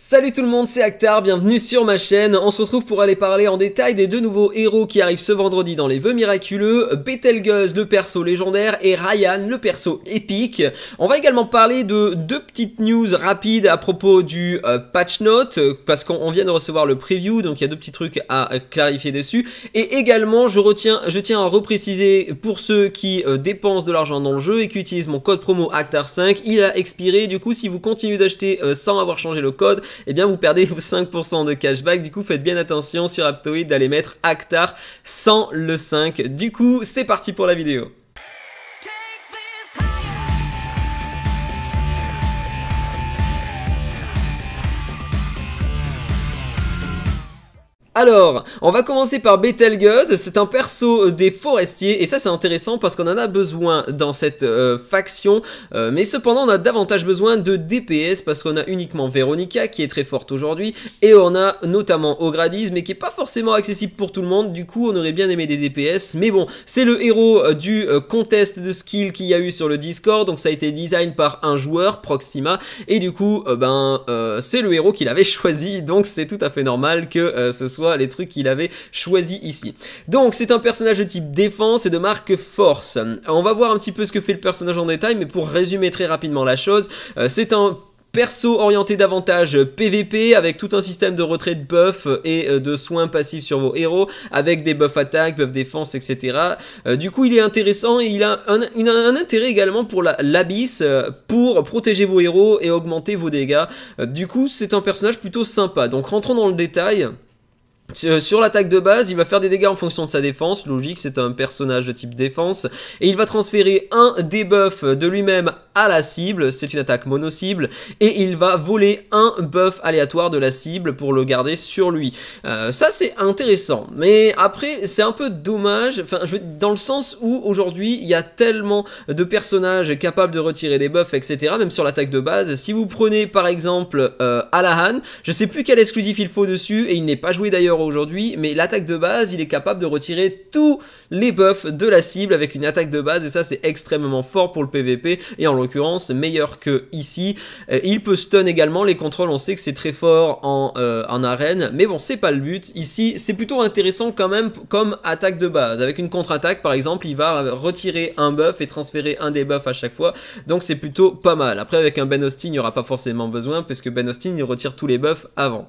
Salut tout le monde, c'est Actar, bienvenue sur ma chaîne. On se retrouve pour aller parler en détail des deux nouveaux héros qui arrivent ce vendredi dans les Vœux Miraculeux, Betelgeuse, le perso légendaire, et Ryan, le perso épique. On va également parler de deux petites news rapides à propos du euh, patch note, parce qu'on vient de recevoir le preview, donc il y a deux petits trucs à clarifier dessus. Et également, je, retiens, je tiens à repréciser pour ceux qui euh, dépensent de l'argent dans le jeu et qui utilisent mon code promo Actar5, il a expiré, du coup si vous continuez d'acheter euh, sans avoir changé le code, eh bien vous perdez 5% de cashback. Du coup, faites bien attention sur Aptoid d'aller mettre Actar sans le 5. Du coup, c'est parti pour la vidéo. Alors, on va commencer par Betelgeuse, c'est un perso euh, des forestiers, et ça c'est intéressant parce qu'on en a besoin dans cette euh, faction, euh, mais cependant on a davantage besoin de DPS parce qu'on a uniquement Veronica qui est très forte aujourd'hui, et on a notamment Ogradis, mais qui est pas forcément accessible pour tout le monde, du coup on aurait bien aimé des DPS, mais bon, c'est le héros du contest de skill qu'il y a eu sur le Discord, donc ça a été design par un joueur, Proxima, et du coup, ben, c'est le héros qu'il avait choisi, donc c'est tout à fait normal que ce soit les trucs qu'il avait choisi ici. Donc c'est un personnage de type défense et de marque force. On va voir un petit peu ce que fait le personnage en détail, mais pour résumer très rapidement la chose, euh, c'est un perso orienté davantage PVP avec tout un système de retrait de buff et euh, de soins passifs sur vos héros avec des buffs attaque, buffs défense, etc. Euh, du coup, il est intéressant et il a un, intérêt également pour l'abysse pour protéger vos héros et augmenter vos dégâts. du coup, c'est un personnage plutôt sympa. Donc, rentrons dans le détail. Euh, sur l'attaque de base, il va faire des dégâts en fonction de sa défense, logique, c'est un personnage de type défense, et il va transférer un debuff de lui-même à la cible, c'est une attaque mono-cible, et il va voler un buff aléatoire de la cible pour le garder sur lui. Euh, ça c'est intéressant, mais après c'est un peu dommage, dans le sens où aujourd'hui il y a tellement de personnages capables de retirer des buffs, etc., même sur l'attaque de base, si vous prenez par exemple euh, Alahan, je sais plus quel exclusif il faut dessus, et il n'est pas joué d'ailleurs aujourd'hui, mais l'attaque de base, il est capable de retirer tous les buffs de la cible avec une attaque de base, et ça c'est extrêmement fort pour le PVP, et en l'occurrence meilleur que ici. Euh, il peut stun également, les contrôles, on sait que c'est très fort en, euh, en arène, mais bon, c'est pas le but. Ici, c'est plutôt intéressant quand même comme attaque de base. Avec une contre-attaque, par exemple, il va retirer un buff et transférer un des buffs à chaque fois, donc c'est plutôt pas mal. Après, avec un Ben Austin, il n'y aura pas forcément besoin, parce que Ben Austin, il retire tous les buffs avant.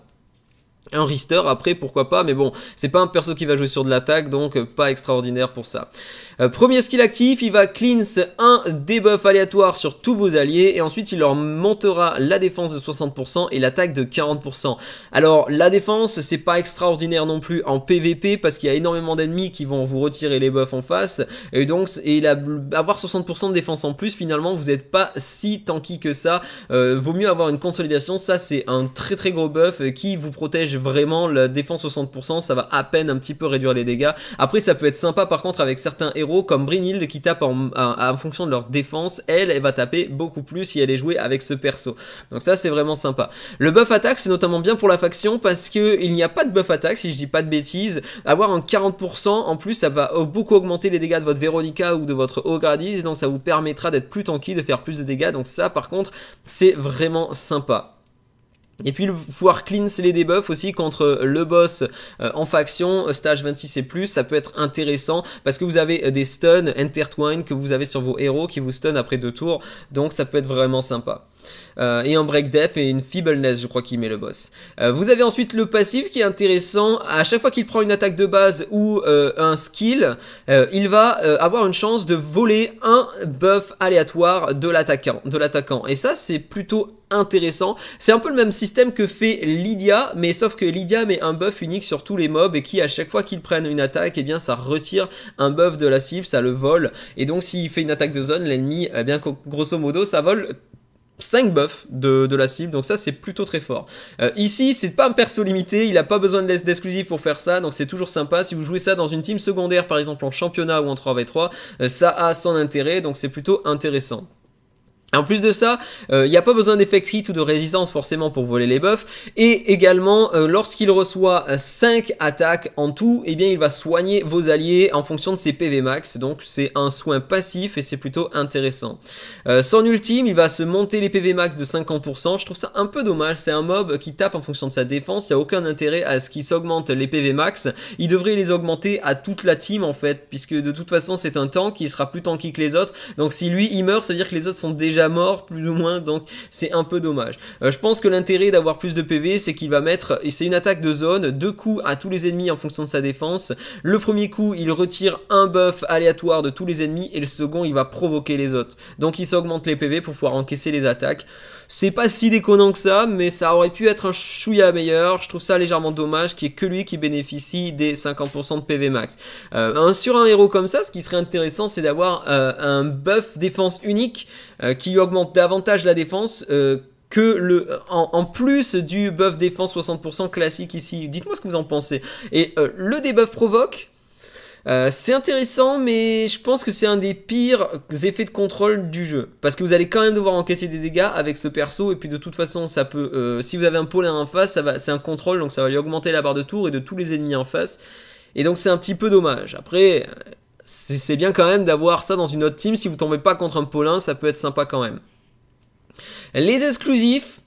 Un Rister après, pourquoi pas, mais bon, c'est pas un perso qui va jouer sur de l'attaque, donc euh, pas extraordinaire pour ça. Euh, premier skill actif, il va cleanse un debuff aléatoire sur tous vos alliés, et ensuite il leur montera la défense de 60% et l'attaque de 40%. Alors, la défense, c'est pas extraordinaire non plus en PVP, parce qu'il y a énormément d'ennemis qui vont vous retirer les buffs en face, et donc, avoir 60% de défense en plus, finalement, vous n'êtes pas si tanky que ça. Euh, vaut mieux avoir une consolidation, ça c'est un très très gros buff qui vous protège vraiment la défense 60%, ça va à peine un petit peu réduire les dégâts. Après ça peut être sympa par contre avec certains héros comme Brynhild qui tape en, fonction de leur défense, elle, elle va taper beaucoup plus si elle est jouée avec ce perso. Donc ça c'est vraiment sympa. Le buff attaque c'est notamment bien pour la faction parce que il n'y a pas de buff attaque si je dis pas de bêtises. Avoir un 40% en plus ça va beaucoup augmenter les dégâts de votre Veronica ou de votre Ogradis donc ça vous permettra d'être plus tanky, de faire plus de dégâts donc ça par contre c'est vraiment sympa. Et puis le pouvoir cleanse les debuffs aussi contre le boss euh, en faction, euh, stage 26 et plus, ça peut être intéressant parce que vous avez euh, des stuns intertwine que vous avez sur vos héros qui vous stun après deux tours, donc ça peut être vraiment sympa. Euh, et un break death et une feebleness, je crois qu'il met le boss. Euh, vous avez ensuite le passif qui est intéressant. À chaque fois qu'il prend une attaque de base ou euh, un skill, il va avoir une chance de voler un buff aléatoire de l'attaquant. De l'attaquant. Et ça, c'est plutôt intéressant. C'est un peu le même système que fait Lydia, mais sauf que Lydia met un buff unique sur tous les mobs et qui à chaque fois qu'ils prennent une attaque, et eh bien ça retire un buff de la cible, ça le vole. Et donc s'il fait une attaque de zone, l'ennemi, eh bien grosso modo, ça vole 5 buffs de, la cible, donc ça c'est plutôt très fort. Euh, ici c'est pas un perso limité, il a pas besoin de d'exclusif pour faire ça, donc c'est toujours sympa. Si vous jouez ça dans une team secondaire par exemple en championnat ou en 3v3, euh, ça a son intérêt, donc c'est plutôt intéressant. En plus de ça, euh, il n'y a pas besoin d'effect hit ou de résistance forcément pour voler les buffs. Et également, euh, lorsqu'il reçoit 5 euh, attaques en tout, eh bien il va soigner vos alliés en fonction de ses PV max. Donc c'est un soin passif et c'est plutôt intéressant. Euh, son ultime, il va se monter les PV max de 50%. Je trouve ça un peu dommage. C'est un mob qui tape en fonction de sa défense. Il n'y a aucun intérêt à ce qu'il s'augmente les PV max. Il devrait les augmenter à toute la team en fait. Puisque de toute façon c'est un tank qui sera plus tanky que les autres. Donc si lui il meurt, ça veut dire que les autres sont déjà mort, plus ou moins, donc c'est un peu dommage. Euh, je pense que l'intérêt d'avoir plus de PV, c'est qu'il va mettre, et c'est une attaque de zone, deux coups à tous les ennemis en fonction de sa défense. Le premier coup, il retire un buff aléatoire de tous les ennemis, et le second, il va provoquer les autres. Donc il s'augmente les PV pour pouvoir encaisser les attaques. C'est pas si déconnant que ça, mais ça aurait pu être un chouïa meilleur. Je trouve ça légèrement dommage qu'il n'y ait que lui qui bénéficie des 50% de PV max. Euh, sur un héros comme ça, ce qui serait intéressant, c'est d'avoir euh, un buff défense unique qui augmente davantage la défense euh, que le en, plus du buff défense 60% classique ici. Dites-moi ce que vous en pensez. Et euh, le debuff provoque. Euh, c'est intéressant, mais je pense que c'est un des pires effets de contrôle du jeu. Parce que vous allez quand même devoir encaisser des dégâts avec ce perso, et puis de toute façon, ça peut. si vous avez un pôle en face, ça va, c'est un contrôle, donc ça va lui augmenter la barre de tour et de tous les ennemis en face. Et donc c'est un petit peu dommage. Après, c'est bien quand même d'avoir ça dans une autre team. Si vous tombez pas contre un Paulin, ça peut être sympa quand même. Les exclusifs.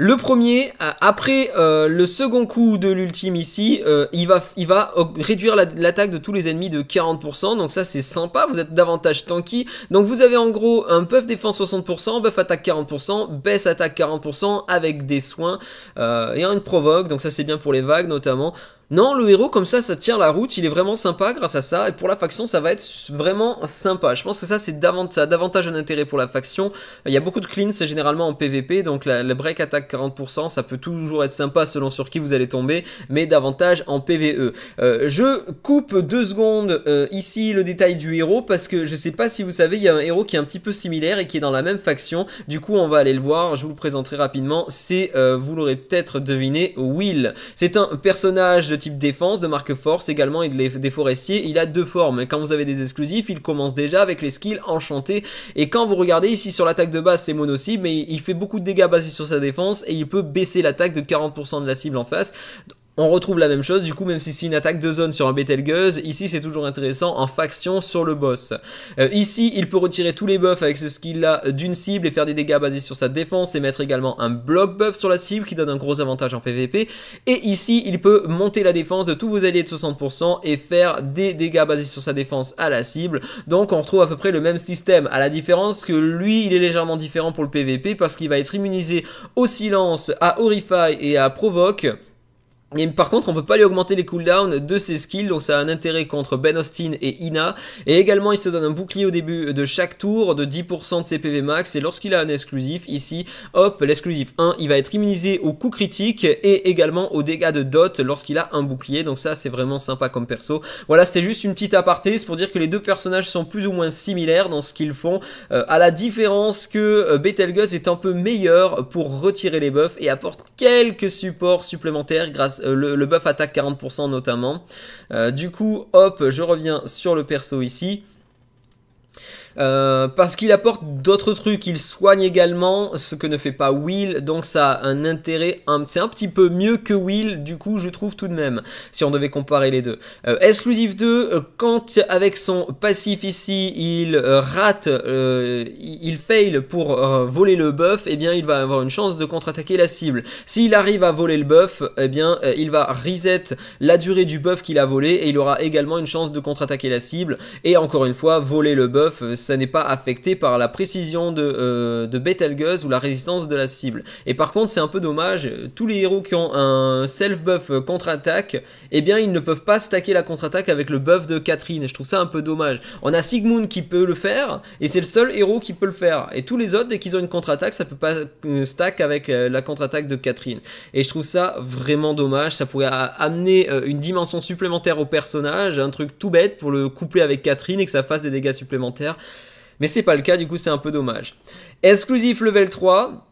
Le premier, euh, après euh, le second coup de l'ultime ici, euh, il, va, il va réduire l'attaque de tous les ennemis de 40%, donc ça c'est sympa, vous êtes davantage tanky. Donc vous avez en gros un buff défense 60%, buff attaque 40%, baisse attaque 40% avec des soins et une provoque, donc ça c'est bien pour les vagues notamment. Non, le héros comme ça, ça tient la route, il est vraiment sympa grâce à ça, et pour la faction, ça va être vraiment sympa. Je pense que ça, c'est davantage, ça a davantage un intérêt pour la faction. Il y a beaucoup de cleans, généralement en PVP, donc la, break attaque 40%, ça peut toujours être sympa selon sur qui vous allez tomber, mais davantage en PVE. Euh, je coupe deux secondes euh, ici le détail du héros, parce que je sais pas si vous savez, il y a un héros qui est un petit peu similaire et qui est dans la même faction, du coup on va aller le voir, je vous le présenterai rapidement, c'est, euh, vous l'aurez peut-être deviné, Will. C'est un personnage de type défense, de marque force également et de des forestiers, il a deux formes. Quand vous avez des exclusifs, il commence déjà avec les skills enchantés. Et quand vous regardez ici sur l'attaque de base, c'est mono cible, mais il fait beaucoup de dégâts basés sur sa défense et il peut baisser l'attaque de 40% de la cible en face on retrouve la même chose, du coup, même si c'est une attaque de zone sur un Betelgeuse, ici c'est toujours intéressant en faction sur le boss. Euh, ici, il peut retirer tous les buffs avec ce skill-là d'une cible et faire des dégâts basés sur sa défense et mettre également un bloc buff sur la cible qui donne un gros avantage en PvP. Et ici, il peut monter la défense de tous vos alliés de 60% et faire des dégâts basés sur sa défense à la cible. Donc, on retrouve à peu près le même système, à la différence que lui, il est légèrement différent pour le PvP parce qu'il va être immunisé au silence, à Horrify et à Provoke et par contre, on peut pas lui augmenter les cooldowns de ses skills, donc ça a un intérêt contre Ben Austin et Ina. Et également, il se donne un bouclier au début de chaque tour de 10% de ses PV max. Et lorsqu'il a un exclusif, ici, hop, l'exclusif 1, il va être immunisé au coups critique et également aux dégâts de dot lorsqu'il a un bouclier. Donc ça, c'est vraiment sympa comme perso. Voilà, c'était juste une petite aparté, c'est pour dire que les deux personnages sont plus ou moins similaires dans ce qu'ils font, euh, à la différence que euh, Betelgeuse est un peu meilleur pour retirer les buffs et apporte quelques supports supplémentaires grâce euh, le, buff attaque 40% notamment. Euh, du coup, hop, je reviens sur le perso ici. Euh, parce qu'il apporte d'autres trucs, il soigne également ce que ne fait pas Will, donc ça a un intérêt, c'est un petit peu mieux que Will, du coup je trouve tout de même, si on devait comparer les deux. Euh, Exclusive 2, euh, quand avec son passif ici, il rate, il fail pour voler le buff, et eh bien il va avoir une chance de contre-attaquer la cible. S'il arrive à voler le buff, et eh bien il va reset la durée du buff qu'il a volé, et il aura également une chance de contre-attaquer la cible, et encore une fois, voler le buff, ça n'est pas affecté par la précision euh, de, Betelgeuse ou la résistance de la cible. Et par contre, c'est un peu dommage, euh, tous les héros qui ont un self-buff contre-attaque, eh bien, ils ne peuvent pas stacker la contre-attaque avec le buff de Catherine. Je trouve ça un peu dommage. On a Sigmund qui peut le faire, et c'est le seul héros qui peut le faire. Et tous les autres, dès qu'ils ont une contre-attaque, ça peut pas euh, stack avec la contre-attaque de Catherine. Et je trouve ça vraiment dommage. Ça pourrait amener une dimension supplémentaire au personnage, un truc tout bête pour le coupler avec Catherine et que ça fasse des dégâts supplémentaires. Mais c'est pas le cas, du coup c'est un peu dommage. Exclusif level 3,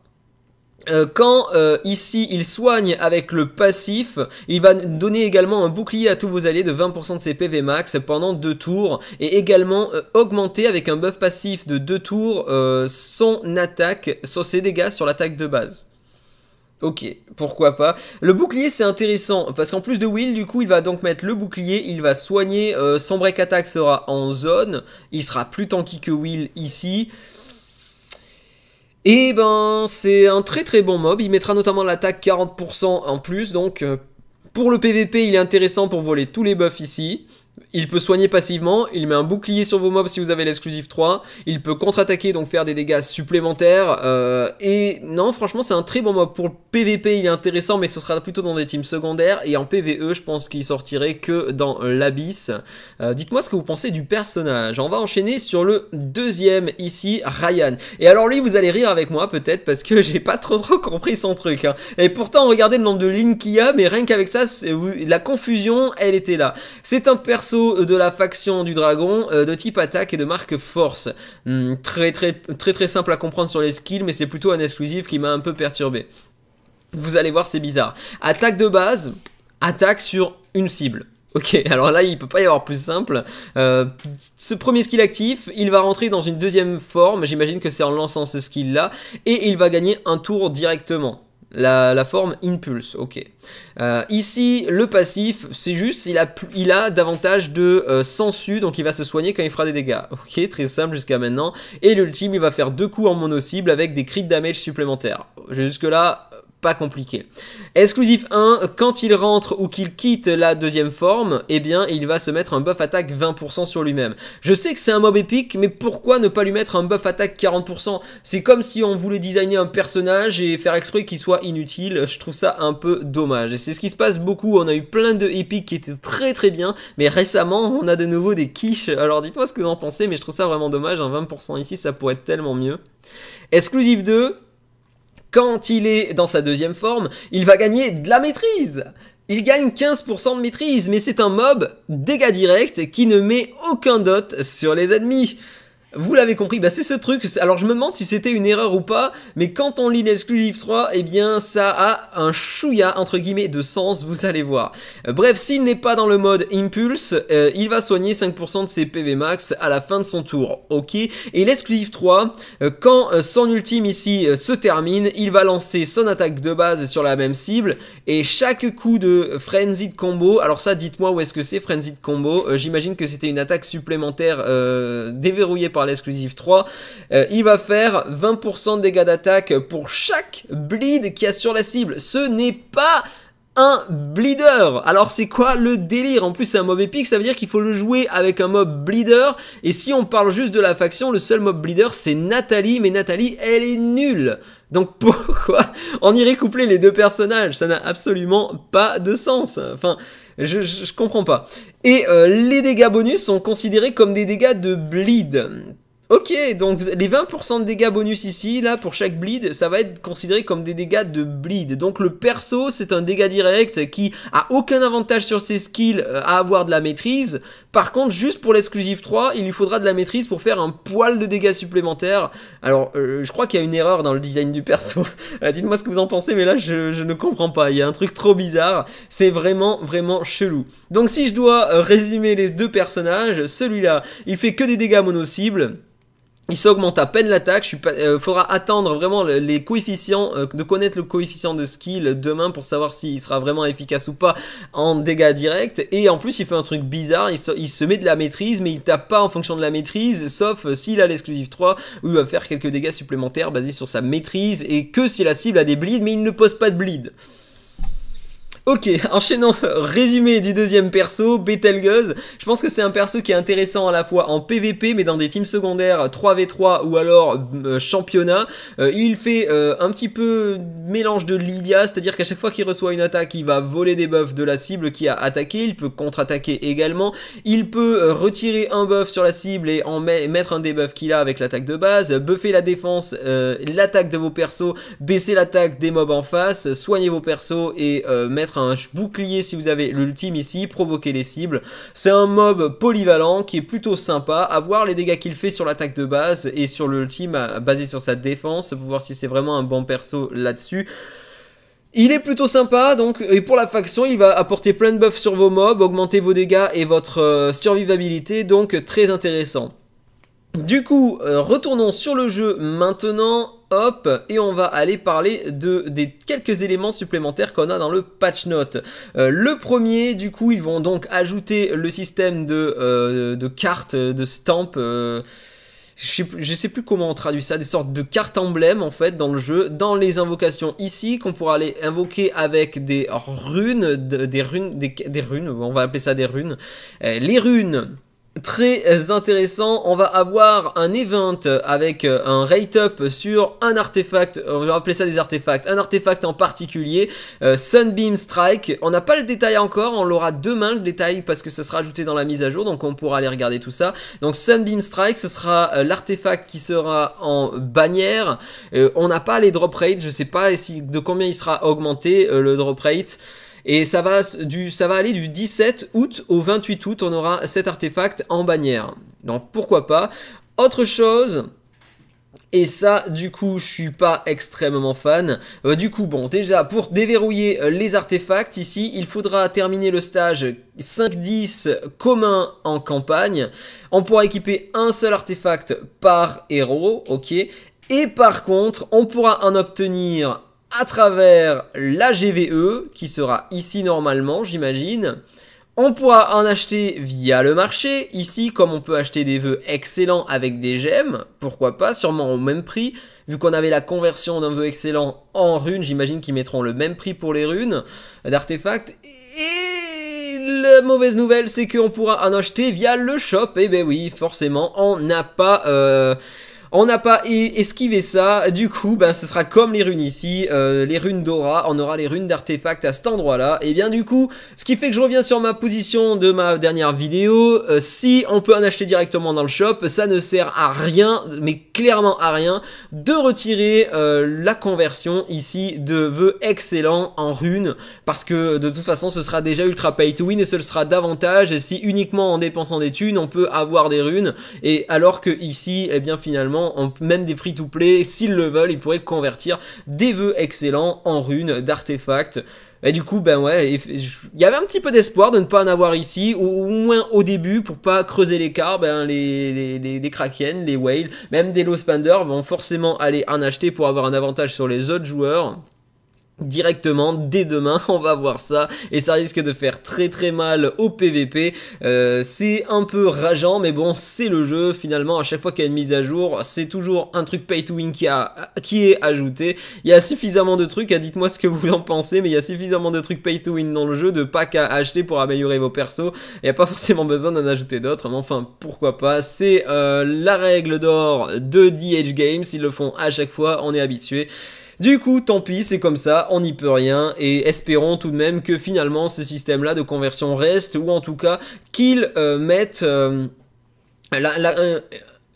euh, quand euh, ici il soigne avec le passif, il va donner également un bouclier à tous vos alliés de 20% de ses PV max pendant deux tours et également euh, augmenter avec un buff passif de 2 tours son attaque, sur ses dégâts sur l'attaque de base. Ok, pourquoi pas. Le bouclier c'est intéressant, parce qu'en plus de Will, du coup, il va donc mettre le bouclier, il va soigner, euh, son break attack sera en zone, il sera plus tanky que Will ici. Et eh ben, c'est un très très bon mob, il mettra notamment l'attaque 40% en plus, donc euh, pour le PVP il est intéressant pour voler tous les buffs ici. Il peut soigner passivement, il met un bouclier sur vos mobs si vous avez l'exclusive 3, il peut contre-attaquer donc faire des dégâts supplémentaires, euh, et non franchement c'est un très bon mob. Pour le PVP il est intéressant mais ce sera plutôt dans des teams secondaires, et en PVE je pense qu'il sortirait que dans l'abysse. Euh, dites-moi ce que vous pensez du personnage. On va enchaîner sur le deuxième ici, Ryan. Et alors lui vous allez rire avec moi peut-être parce que j'ai pas trop trop compris son truc. Hein. Et pourtant regardez le nombre de lignes qu'il y a, mais rien qu'avec ça, la confusion elle était là. C'est un perso de la faction du dragon euh, de type attaque et de marque force. Hmm, très, très, très très simple à comprendre sur les skills, mais c'est plutôt un exclusif qui m'a un peu perturbé. Vous allez voir, c'est bizarre. Attaque de base, attaque sur une cible. Ok, alors là, il peut pas y avoir plus simple. Euh, ce premier skill actif, il va rentrer dans une deuxième forme, j'imagine que c'est en lançant ce skill-là, et il va gagner un tour directement. La, forme impulse, ok. Euh, ici, le passif, c'est juste, il a, il a davantage de euh, sensu, donc il va se soigner quand il fera des dégâts. Ok, très simple jusqu'à maintenant. Et l'ultime, il va faire deux coups en mono-cible avec des crit damage supplémentaires. Jusque-là, pas compliqué. Exclusif 1, quand il rentre ou qu'il quitte la deuxième forme, eh bien il va se mettre un buff attaque 20% sur lui-même. Je sais que c'est un mob épique, mais pourquoi ne pas lui mettre un buff attaque 40% C'est comme si on voulait designer un personnage et faire exprès qu'il soit inutile, je trouve ça un peu dommage. Et c'est ce qui se passe beaucoup, on a eu plein de épiques qui étaient très très bien, mais récemment on a de nouveau des quiches, alors dites-moi ce que vous en pensez, mais je trouve ça vraiment dommage, un 20% ici ça pourrait être tellement mieux. Exclusif 2, quand il est dans sa deuxième forme, il va gagner de la maîtrise il gagne 15% de maîtrise, mais c'est un mob dégâts directs qui ne met aucun dot sur les ennemis. Vous l'avez compris, bah, c'est ce truc. Alors je me demande si c'était une erreur ou pas, mais quand on lit l'exclusive 3, eh bien ça a un chouïa entre guillemets de sens, vous allez voir. Euh, bref, s'il n'est pas dans le mode Impulse, euh, il va soigner 5% de ses PV max à la fin de son tour, ok Et l'exclusive euh, 3, quand son ultime ici se termine, il va lancer son attaque de base sur la même cible, et chaque coup de de Combo, alors ça dites-moi où est-ce que c'est frenzy de Combo, j'imagine que c'était une attaque supplémentaire déverrouillée par l'exclusive 3. Euh, il va faire 20% de dégâts d'attaque pour chaque bleed qui sur la cible. Ce n'est pas un bleeder. Alors c'est quoi le délire En plus c'est un mob épique, ça veut dire qu'il faut le jouer avec un mob bleeder. Et si on parle juste de la faction, le seul mob bleeder c'est Nathalie, mais Nathalie elle est nulle. Donc pourquoi on irait coupler les deux personnages Ça n'a absolument pas de sens. Enfin, je, je, comprends pas. Et euh, les dégâts bonus sont considérés comme des dégâts de bleed Ok, donc les 20% de dégâts bonus ici, là, pour chaque bleed, ça va être considéré comme des dégâts de bleed. Donc le perso, c'est un dégât direct qui a aucun avantage sur ses skills euh, à avoir de la maîtrise. Par contre, juste pour l'exclusive 3, il lui faudra de la maîtrise pour faire un poil de dégâts supplémentaires. Alors, euh, je crois qu'il y a une erreur dans le design du perso. Euh, dites-moi ce que vous en pensez, mais là, je, ne comprends pas. Il y a un truc trop bizarre. C'est vraiment, vraiment chelou. Donc si je dois résumer les deux personnages, celui-là, il fait que des dégâts mono-cibles. Il s'augmente à peine l'attaque. Il euh, faudra attendre vraiment les coefficients, euh, de connaître le coefficient de skill demain pour savoir s'il sera vraiment efficace ou pas en dégâts directs. Et en plus, il fait un truc bizarre. Il se, met de la maîtrise, mais il tape pas en fonction de la maîtrise, sauf euh, s'il a l'exclusive 3, où il va faire quelques dégâts supplémentaires basés sur sa maîtrise, et que si la cible a des bleeds, mais il ne pose pas de bleed. Ok, enchaînons, résumé du deuxième perso, Betelgeuse. Je pense que c'est un perso qui est intéressant à la fois en PVP, mais dans des teams secondaires 3v3 ou alors euh, championnat. Euh, il fait euh, un petit peu mélange de Lydia, c'est-à-dire qu'à chaque fois qu'il reçoit une attaque, il va voler des buffs de la cible qui a attaqué, il peut contre-attaquer également, il peut retirer un buff sur la cible et en mettre un debuff qu'il a avec l'attaque de base, buffer la défense, l'attaque de vos persos, baisser l'attaque des mobs en face, soigner vos persos et mettre un bouclier si vous avez l'ultime ici, provoquer les cibles. C'est un mob polyvalent qui est plutôt sympa, à voir les dégâts qu'il fait sur l'attaque de base et sur l'ultime basé sur sa défense, pour voir si c'est vraiment un bon perso là-dessus. Il est plutôt sympa, donc, et pour la faction, il va apporter plein de buffs sur vos mobs, augmenter vos dégâts et votre euh, survivabilité, donc très intéressant. Du coup, euh, retournons sur le jeu maintenant hop, et on va aller parler de, des quelques éléments supplémentaires qu'on a dans le patch note. Euh, le premier, du coup, ils vont donc ajouter le système de, euh, cartes, de stamps euh, je sais, plus, sais plus comment on traduit ça, des sortes de cartes emblèmes en fait dans le jeu, dans les invocations ici qu'on pourra aller invoquer avec des runes, des runes, des, runes, on va appeler ça des runes. les runes très intéressant. On va avoir un event avec euh, un rate-up sur un artefact. On va appeler ça des artefacts. Un artefact en particulier, euh, Sunbeam Strike. On n'a pas le détail encore, on l'aura demain le détail parce que ça sera ajouté dans la mise à jour, donc on pourra aller regarder tout ça. Donc Sunbeam Strike, ce sera euh, l'artefact qui sera en bannière. on n'a pas les drop rates, je ne sais pas si, de combien il sera augmenté le drop rate. Et ça va, du, ça va aller du 17 août au 28 août, on aura cet artefacts en bannière. Donc pourquoi pas. Autre chose, et ça, du coup, je suis pas extrêmement fan. Euh, du coup, bon, déjà, pour déverrouiller euh, les artefacts, ici, il faudra terminer le stage 5-10 commun en campagne. On pourra équiper un seul artefact par héros, ok et par contre, on pourra en obtenir à travers la GVE, qui sera ici normalement, j'imagine. On pourra en acheter via le marché. Ici, comme on peut acheter des vœux excellents avec des gemmes, pourquoi pas, sûrement au même prix. Vu qu'on avait la conversion d'un vœu excellent en runes, j'imagine qu'ils mettront le même prix pour les runes d'artefacts. Et la mauvaise nouvelle, c'est qu'on pourra en acheter via le shop. Et eh ben oui, forcément, on n'a pas... Euh on n'a pas e- esquivé ça, du coup, ben, ce sera comme les runes ici, euh, les runes d'aura, on aura les runes d'artefact à cet endroit-là. Et eh bien du coup, ce qui fait que je reviens sur ma position de ma dernière vidéo, euh, si on peut en acheter directement dans le shop, ça ne sert à rien, mais clairement à rien, de retirer euh, la conversion ici de vœux excellents en runes, parce que de toute façon, ce sera déjà ultra pay to win et ce sera davantage si uniquement en dépensant des thunes, on peut avoir des runes, et alors que ici, eh bien finalement, même des free-to-play, s'ils le veulent, ils pourraient convertir des vœux excellents en runes, d'artefacts. Et du coup, ben ouais, il y avait un petit peu d'espoir de ne pas en avoir ici, ou au moins au début, pour pas creuser l'écart, ben les, les, les, les, Kraken, les Whales, même des Low Spender vont forcément aller en acheter pour avoir un avantage sur les autres joueurs directement dès demain on va voir ça et ça risque de faire très très mal au PVP euh, c'est un peu rageant mais bon c'est le jeu finalement à chaque fois qu'il y a une mise à jour c'est toujours un truc pay to win qui, a, qui est ajouté il y a suffisamment de trucs hein, dites moi ce que vous en pensez mais il y a suffisamment de trucs pay to win dans le jeu de packs à acheter pour améliorer vos persos il n'y a pas forcément besoin d'en ajouter d'autres mais enfin pourquoi pas c'est euh, la règle d'or de DH Games ils le font à chaque fois on est habitué du coup, tant pis, c'est comme ça, on n'y peut rien, et espérons tout de même que finalement ce système-là de conversion reste, ou en tout cas qu'il euh, mette euh,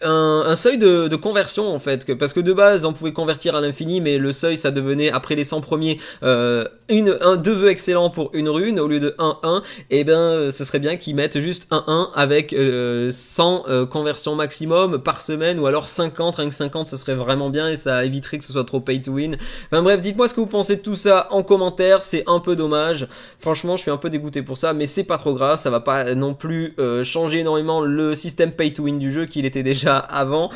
un, seuil de, conversion en fait, que, parce que de base on pouvait convertir à l'infini, mais le seuil ça devenait après les 100 premiers... Euh, une, un, deux vœux excellents pour une rune au lieu de 1-1, et eh ben euh, ce serait bien qu'ils mettent juste 1-1 avec 100 euh, euh, conversions maximum par semaine ou alors 50, rien que 50 ce serait vraiment bien et ça éviterait que ce soit trop pay to win. Enfin bref, dites-moi ce que vous pensez de tout ça en commentaire, c'est un peu dommage. Franchement, je suis un peu dégoûté pour ça, mais c'est pas trop grave, ça va pas non plus changer énormément le système pay to win du jeu qu'il était déjà avant.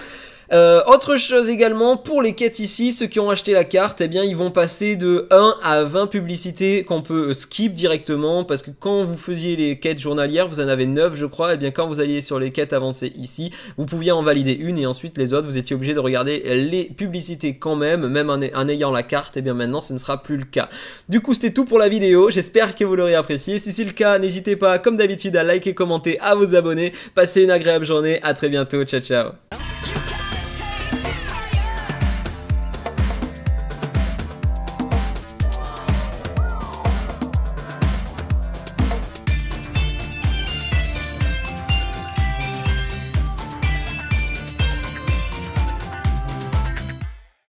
Euh, autre chose également, pour les quêtes ici, ceux qui ont acheté la carte, eh bien ils vont passer de 1 à 20 publicités qu'on peut euh, skip directement, parce que quand vous faisiez les quêtes journalières, vous en avez 9 je crois, et eh bien quand vous alliez sur les quêtes avancées ici, vous pouviez en valider une, et ensuite les autres, vous étiez obligé de regarder les publicités quand même, même en, ayant la carte, et eh bien maintenant ce ne sera plus le cas. Du coup c'était tout pour la vidéo, j'espère que vous l'aurez apprécié, si c'est le cas, n'hésitez pas comme d'habitude à liker, commenter, à vous abonner, passez une agréable journée, à très bientôt, ciao ciao